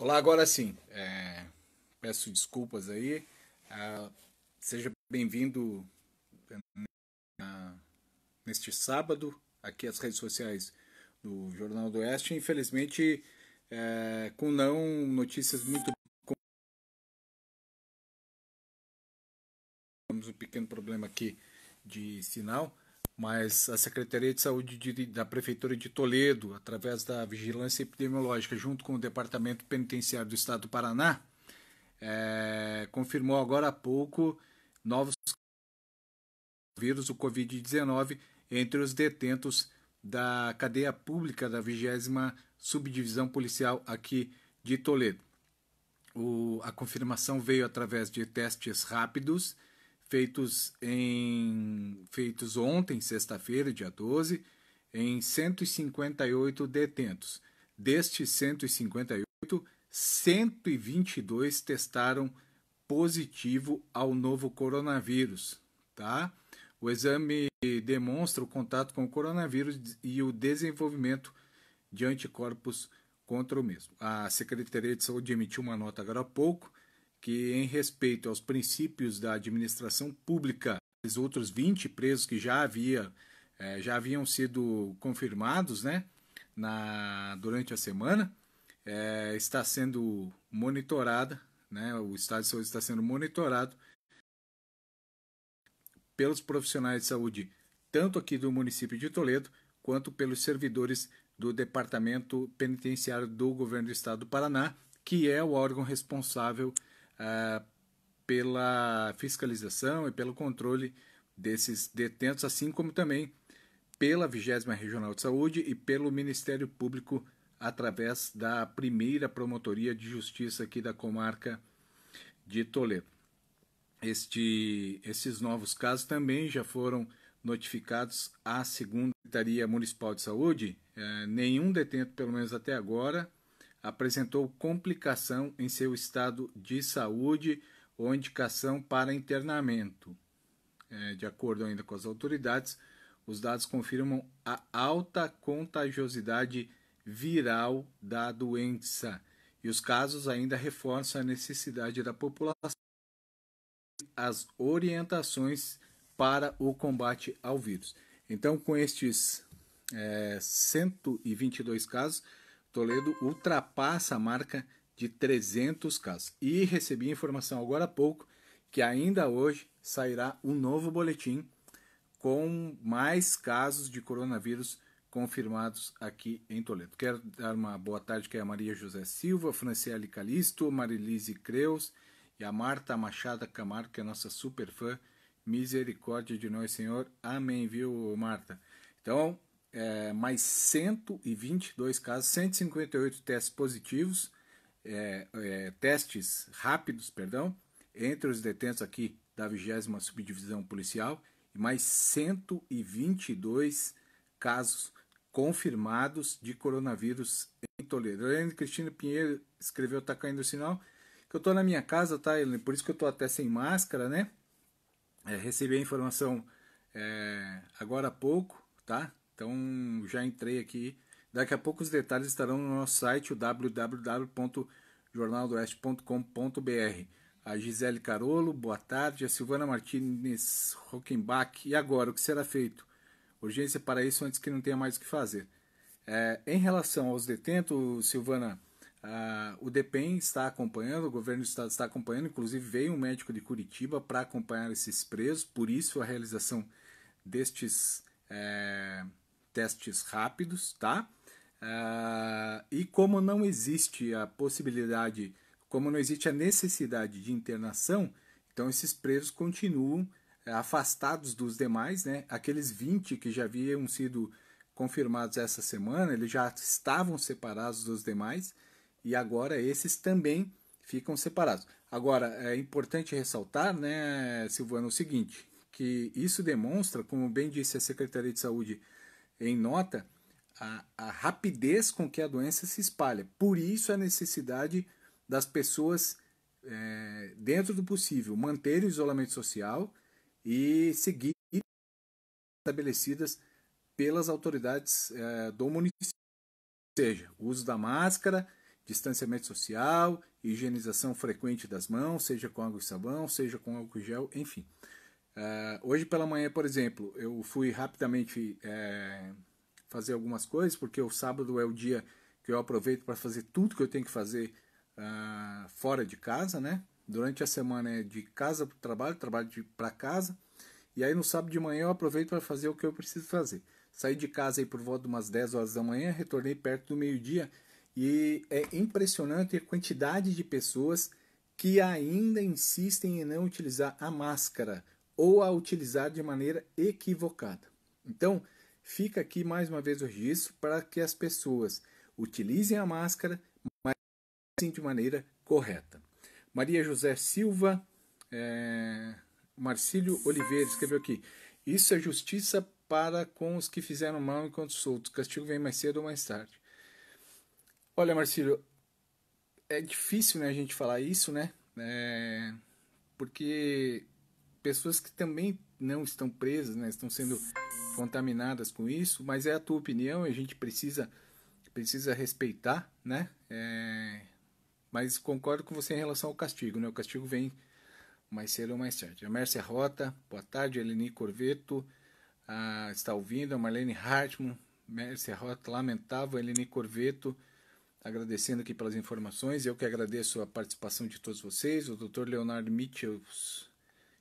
Olá, agora sim. É, peço desculpas aí. Ah, seja bem-vindo ah, neste sábado aqui às redes sociais do Jornal do Oeste. Infelizmente, é, com não notícias muito. Temos um pequeno problema aqui de sinal mas a Secretaria de Saúde de, da Prefeitura de Toledo, através da Vigilância Epidemiológica, junto com o Departamento Penitenciário do Estado do Paraná, é, confirmou agora há pouco novos vírus, o Covid-19, entre os detentos da cadeia pública da 20 Subdivisão Policial aqui de Toledo. O, a confirmação veio através de testes rápidos feitos, em, feitos ontem, sexta-feira, dia 12, em 158 detentos. Destes 158, 122 testaram positivo ao novo coronavírus, tá? O exame demonstra o contato com o coronavírus e o desenvolvimento de anticorpos contra o mesmo. A Secretaria de Saúde emitiu uma nota agora há pouco que, em respeito aos princípios da administração pública, os outros 20 presos que já havia eh, já haviam sido confirmados, né, na durante a semana, eh, está sendo monitorada, né, o estado de saúde está sendo monitorado pelos profissionais de saúde, tanto aqui do município de Toledo quanto pelos servidores do Departamento Penitenciário do Governo do Estado do Paraná, que é o órgão responsável ah, pela fiscalização e pelo controle desses detentos, assim como também pela 20 Regional de Saúde e pelo Ministério Público através da primeira Promotoria de Justiça aqui da comarca de Toledo. Este, esses novos casos também já foram notificados à segunda Secretaria Municipal de Saúde. É, nenhum detento, pelo menos até agora, apresentou complicação em seu estado de saúde ou indicação para internamento. É, de acordo ainda com as autoridades, os dados confirmam a alta contagiosidade viral da doença e os casos ainda reforçam a necessidade da população as orientações para o combate ao vírus. Então, com estes é, 122 casos, Toledo ultrapassa a marca de 300 casos. E recebi informação agora há pouco que ainda hoje sairá um novo boletim com mais casos de coronavírus confirmados aqui em Toledo. Quero dar uma boa tarde que é a Maria José Silva, Franciele Calisto, Marilise Creus e a Marta Machada Camargo, que é nossa super fã. Misericórdia de nós, Senhor. Amém, viu, Marta? Então, é, mais 122 casos, 158 testes positivos, é, é, testes rápidos, perdão, entre os detentos aqui da 20 Subdivisão Policial e mais 122 casos confirmados de coronavírus em Toledo. Helene Cristina Pinheiro escreveu, tá caindo o sinal, que eu tô na minha casa, tá, Helene? Por isso que eu tô até sem máscara, né? É, recebi a informação é, agora há pouco, tá? Então já entrei aqui. Daqui a pouco os detalhes estarão no nosso site, o www.jornaldoeste.com.br. A Gisele Carolo, boa tarde. A Silvana Martinez Rockenbach. E agora, o que será feito? Urgência para isso antes que não tenha mais o que fazer. É, em relação aos detentos, Silvana, a, o DEPEN está acompanhando, o governo do estado está acompanhando, inclusive veio um médico de Curitiba para acompanhar esses presos, por isso a realização destes. É, testes rápidos, tá? Uh, e como não existe a possibilidade, como não existe a necessidade de internação, então esses presos continuam eh, afastados dos demais, né? Aqueles 20 que já haviam sido confirmados essa semana, eles já estavam separados dos demais e agora esses também ficam separados. Agora, é importante ressaltar, né, Silvana, o seguinte, que isso demonstra, como bem disse a Secretaria de Saúde, em nota a, a rapidez com que a doença se espalha. Por isso, a necessidade das pessoas, é, dentro do possível, manter o isolamento social e seguir estabelecidas pelas autoridades é, do município, ou seja, uso da máscara, distanciamento social, higienização frequente das mãos, seja com água e sabão, seja com álcool gel, enfim. Eh, hoje pela manhã, por exemplo, eu fui rapidamente é, fazer algumas coisas, porque o sábado é o dia que eu aproveito para fazer tudo que eu tenho que fazer uh, fora de casa, né? Durante a semana é de casa para o trabalho, trabalho para casa. E aí no sábado de manhã eu aproveito para fazer o que eu preciso fazer. Saí de casa aí por volta de umas 10 horas da manhã, retornei perto do meio-dia e é impressionante a quantidade de pessoas que ainda insistem em não utilizar a máscara ou a utilizar de maneira equivocada. Então, fica aqui mais uma vez o registro para que as pessoas utilizem a máscara, mas de maneira correta. Maria José Silva, é, Marcílio Oliveira escreveu aqui: Isso é justiça para com os que fizeram mal enquanto soltos. Castigo vem mais cedo ou mais tarde. Olha, Marcílio, é difícil né, a gente falar isso, né? É, porque pessoas que também não estão presas, né, estão sendo contaminadas com isso, mas é a tua opinião e a gente precisa, precisa respeitar, né? É, mas concordo com você em relação ao castigo, né? O castigo vem mais cedo ou mais tarde. A Mércia Rota, boa tarde, Eleni Corveto, está ouvindo, a Marlene Hartmann, Mércia Rota, lamentável, Eleni Corveto, agradecendo aqui pelas informações. Eu que agradeço a participação de todos vocês, o Dr. Leonardo Mitchell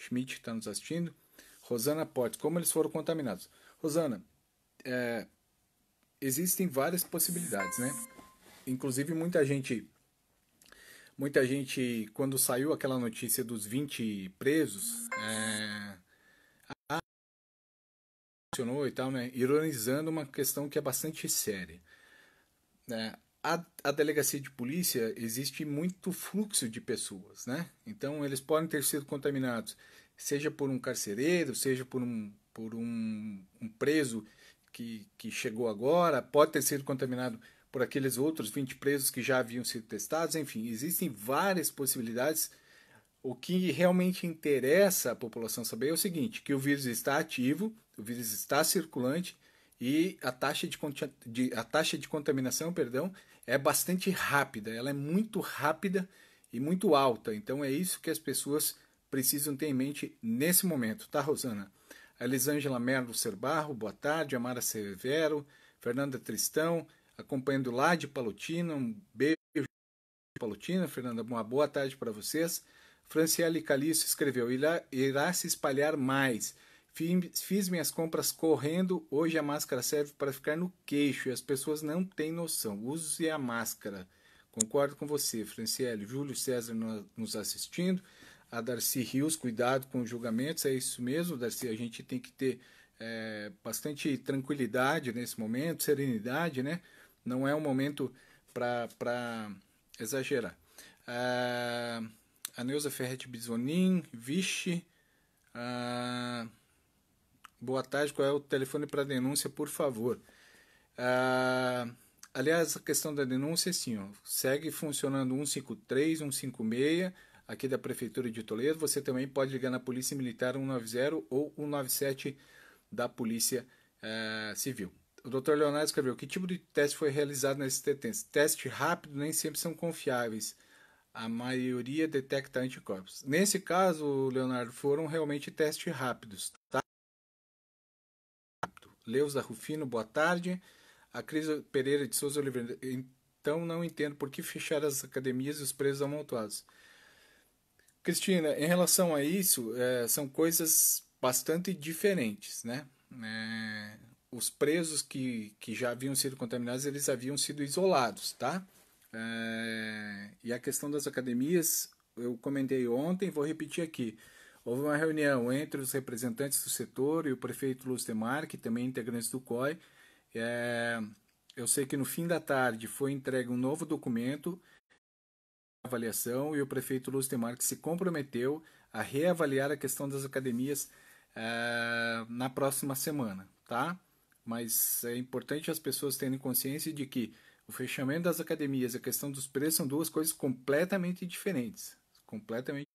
Schmidt está nos assistindo. Rosana Potts, como eles foram contaminados? Rosana, é, existem várias possibilidades, né? Inclusive muita gente, muita gente quando saiu aquela notícia dos 20 presos, é, e tal, né? Ironizando uma questão que é bastante séria. É, a, a, delegacia de polícia existe muito fluxo de pessoas, né? Então eles podem ter sido contaminados, seja por um carcereiro, seja por um, por um, um preso que, que chegou agora, pode ter sido contaminado por aqueles outros 20 presos que já haviam sido testados, enfim, existem várias possibilidades. O que realmente interessa a população saber é o seguinte: que o vírus está ativo, o vírus está circulante e a taxa de, de a taxa de contaminação, perdão, é bastante rápida, ela é muito rápida e muito alta. Então é isso que as pessoas precisam ter em mente nesse momento, tá, Rosana? A Elisângela Merlo Serbarro, boa tarde. Amara Severo, Fernanda Tristão, acompanhando lá de Palotina. Um beijo de Palotina, Fernanda. Uma boa tarde para vocês. Franciele Calixto escreveu: irá, irá se espalhar mais. Fiz minhas compras correndo. Hoje a máscara serve para ficar no queixo e as pessoas não têm noção. Use a máscara. Concordo com você, Franciele. Júlio César nos assistindo. A Darcy Rios, cuidado com os julgamentos. É isso mesmo, Darcy. A gente tem que ter é, bastante tranquilidade nesse momento, serenidade, né? Não é um momento para exagerar. Ah, a Neuza Ferretti Bisonin, vixe. Ah, Boa tarde, qual é o telefone para denúncia, por favor? Ah, aliás, a questão da denúncia, é sim, ó, segue funcionando 153, 156, aqui da Prefeitura de Toledo. Você também pode ligar na Polícia Militar 190 ou 197 da Polícia ah, Civil. O doutor Leonardo escreveu: Que tipo de teste foi realizado nesses detentos? Teste rápido nem sempre são confiáveis. A maioria detecta anticorpos. Nesse caso, Leonardo, foram realmente testes rápidos. Leusa Rufino, boa tarde. A Cris Pereira de Souza Oliveira. Então não entendo por que fechar as academias e os presos amontoados. Cristina, em relação a isso, é, são coisas bastante diferentes, né? É, os presos que, que já haviam sido contaminados, eles haviam sido isolados, tá? É, e a questão das academias, eu comentei ontem, vou repetir aqui. Houve uma reunião entre os representantes do setor e o prefeito Lustemar, que também é integrante do COI. É, eu sei que no fim da tarde foi entregue um novo documento avaliação e o prefeito Lustemar que se comprometeu a reavaliar a questão das academias é, na próxima semana, tá? Mas é importante as pessoas terem consciência de que o fechamento das academias e a questão dos preços são duas coisas completamente diferentes, completamente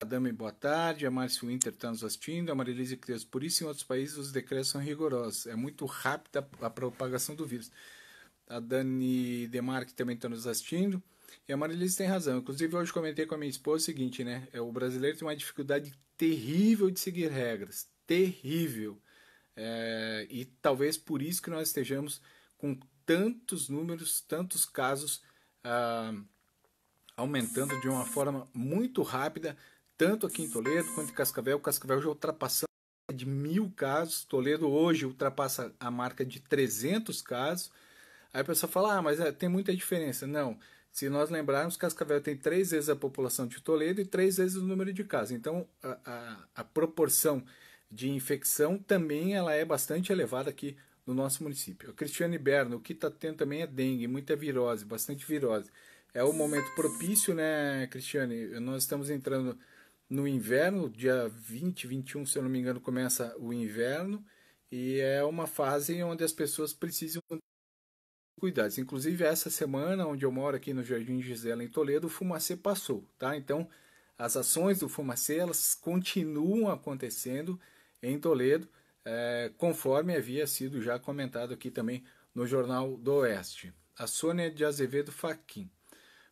Adame, boa tarde. A Márcio Winter está nos assistindo. A Marilise Crespo. Por isso, em outros países, os decretos são rigorosos. É muito rápida a propagação do vírus. A Dani Demarque também está nos assistindo. E a Marilise tem razão. Inclusive, hoje comentei com a minha esposa o seguinte, né? É, o brasileiro tem uma dificuldade terrível de seguir regras. Terrível. É... E talvez por isso que nós estejamos com tantos números, tantos casos ah, aumentando de uma forma muito rápida tanto aqui em Toledo quanto em Cascavel. Cascavel já ultrapassando de mil casos. Toledo hoje ultrapassa a marca de 300 casos. Aí a pessoa fala, ah, mas é, tem muita diferença. Não. Se nós lembrarmos, Cascavel tem três vezes a população de Toledo e três vezes o número de casos. Então, a, a, a proporção de infecção também ela é bastante elevada aqui no nosso município. A Cristiane Berno, o que está tendo também é dengue, muita virose, bastante virose. É o momento propício, né, Cristiane? Nós estamos entrando no inverno, dia 20, 21, se eu não me engano, começa o inverno e é uma fase onde as pessoas precisam de cuidados. Inclusive essa semana, onde eu moro aqui no Jardim Gisela em Toledo, o fumacê passou, tá? Então, as ações do fumacê elas continuam acontecendo em Toledo, é, conforme havia sido já comentado aqui também no Jornal do Oeste. A Sônia de Azevedo Faquin.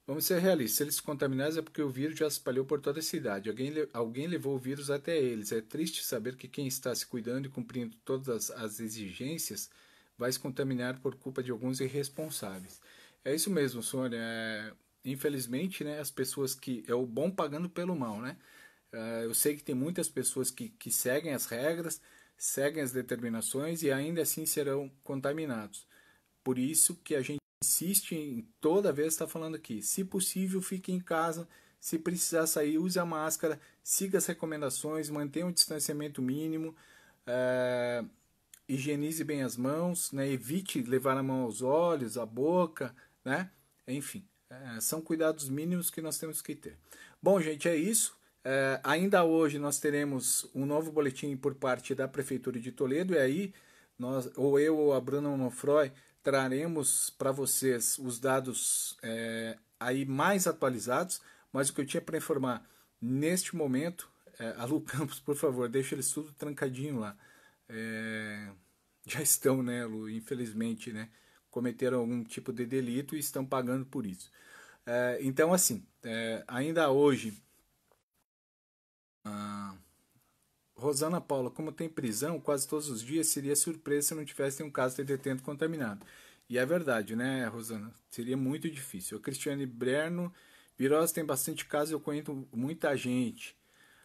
Vamos ser realistas, se eles se contaminaram é porque o vírus já se espalhou por toda a cidade. Alguém, alguém levou o vírus até eles. É triste saber que quem está se cuidando e cumprindo todas as exigências vai se contaminar por culpa de alguns irresponsáveis. É isso mesmo, Sônia. É, infelizmente, né, as pessoas que... É o bom pagando pelo mal, né? É, eu sei que tem muitas pessoas que, que seguem as regras, seguem as determinações e ainda assim serão contaminados. Por isso que a gente insiste em toda vez está falando aqui. Se possível, fique em casa. Se precisar sair, use a máscara, siga as recomendações, mantenha um distanciamento mínimo, é, higienize bem as mãos, né, evite levar a mão aos olhos, à boca, né? Enfim, é, são cuidados mínimos que nós temos que ter. Bom, gente, é isso. É, ainda hoje nós teremos um novo boletim por parte da Prefeitura de Toledo e aí nós, ou eu ou a Bruna Onofroy, traremos para vocês os dados é, aí mais atualizados, mas o que eu tinha para informar, neste momento, é, a Campos, por favor, deixa eles tudo trancadinho lá. É, já estão, né, Lu, infelizmente, né, cometeram algum tipo de delito e estão pagando por isso. É, então, assim, é, ainda hoje... Ah, Rosana Paula, como tem prisão quase todos os dias, seria surpresa se não tivesse um caso de detento contaminado. E é verdade, né, Rosana? Seria muito difícil. A Cristiane Brerno, virose tem bastante caso, eu conheço muita gente.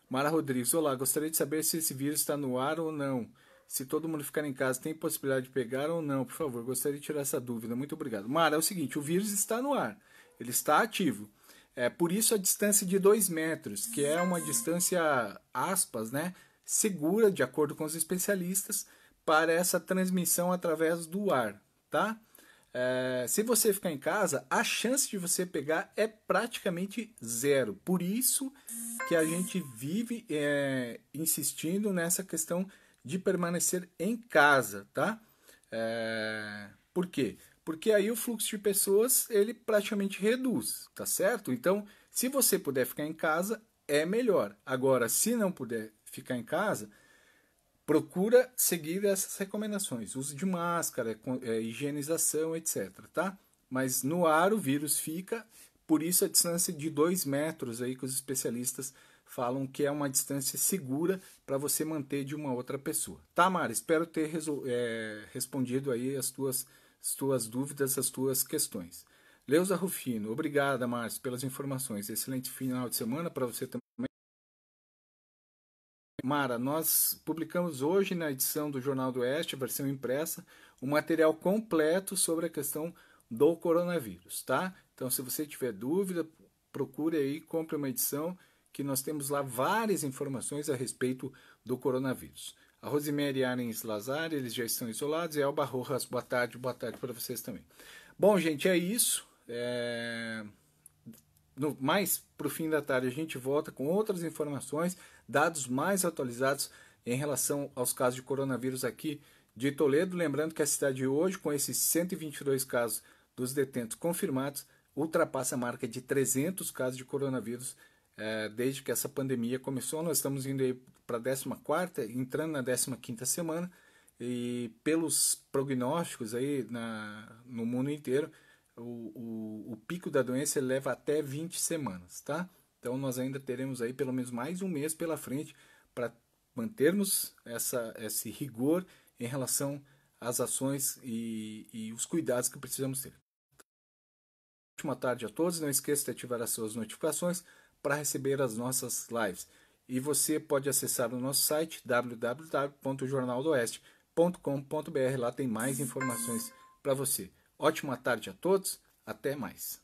Mara Rodrigues, olá, gostaria de saber se esse vírus está no ar ou não. Se todo mundo ficar em casa, tem possibilidade de pegar ou não? Por favor, gostaria de tirar essa dúvida. Muito obrigado. Mara, é o seguinte, o vírus está no ar. Ele está ativo. É por isso a distância de dois metros, que é uma distância, aspas, né? segura, de acordo com os especialistas, para essa transmissão através do ar, tá? É, se você ficar em casa, a chance de você pegar é praticamente zero. Por isso que a gente vive é, insistindo nessa questão de permanecer em casa, tá? É, por quê? Porque aí o fluxo de pessoas ele praticamente reduz, tá certo? Então, se você puder ficar em casa, é melhor. Agora, se não puder ficar em casa, procura seguir essas recomendações. Uso de máscara, é é higienização, etc. Tá? Mas no ar o vírus fica, por isso a distância de 2 metros aí que os especialistas falam que é uma distância segura para você manter de uma outra pessoa. Tá, Mara? Espero ter é, respondido aí as tuas, as tuas dúvidas, as tuas questões. Leusa Rufino, obrigada, Márcio, pelas informações. Excelente final de semana para você também. Mara, nós publicamos hoje na edição do Jornal do Oeste, versão impressa, um material completo sobre a questão do coronavírus, tá? Então, se você tiver dúvida, procure aí, compre uma edição que nós temos lá várias informações a respeito do coronavírus. A Rosemary Arens Lazar, eles já estão isolados. E Alba Rojas, boa tarde, boa tarde para vocês também. Bom, gente, é isso. É no, mais para o fim da tarde a gente volta com outras informações, dados mais atualizados em relação aos casos de coronavírus aqui de Toledo. Lembrando que a cidade de hoje, com esses 122 casos dos detentos confirmados, ultrapassa a marca de 300 casos de coronavírus eh, desde que essa pandemia começou. Nós estamos indo para a 14 entrando na 15 semana, e pelos prognósticos aí na, no mundo inteiro, o, o, pico da doença leva até 20 semanas, tá? Então nós ainda teremos aí pelo menos mais um mês pela frente para mantermos essa, esse rigor em relação às ações e, e os cuidados que precisamos ter. Ótima tarde a todos. Não esqueça de ativar as suas notificações para receber as nossas lives. E você pode acessar o nosso site www.jornaldoeste.com.br. Lá tem mais informações para você. Ótima tarde a todos, até mais.